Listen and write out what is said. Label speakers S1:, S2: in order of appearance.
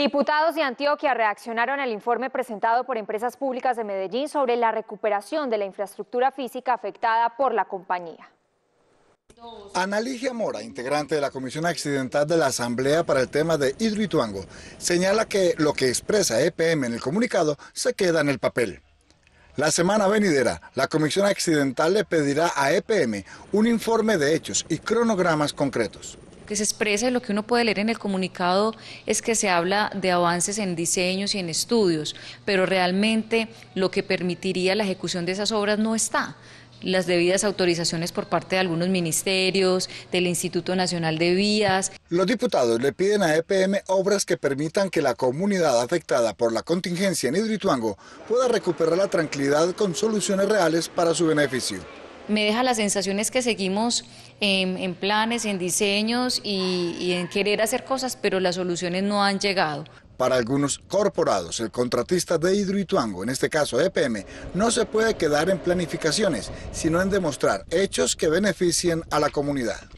S1: Diputados de Antioquia reaccionaron al informe presentado por empresas públicas de Medellín sobre la recuperación de la infraestructura física afectada por la compañía.
S2: Ana Mora, integrante de la Comisión Accidental de la Asamblea para el tema de Hidroituango, señala que lo que expresa EPM en el comunicado se queda en el papel. La semana venidera, la Comisión Accidental le pedirá a EPM un informe de hechos y cronogramas concretos
S3: que se expresa y lo que uno puede leer en el comunicado es que se habla de avances en diseños y en estudios, pero realmente lo que permitiría la ejecución de esas obras no está las debidas autorizaciones por parte de algunos ministerios, del Instituto Nacional de Vías.
S2: Los diputados le piden a EPM obras que permitan que la comunidad afectada por la contingencia en Hidroituango pueda recuperar la tranquilidad con soluciones reales para su beneficio
S3: me deja la sensación es que seguimos en, planes, en diseños y, y en querer hacer cosas, pero las soluciones no han llegado.
S2: Para algunos corporados, el contratista de Hidroituango, en este caso EPM, no se puede quedar en planificaciones, sino en demostrar hechos que beneficien a la comunidad.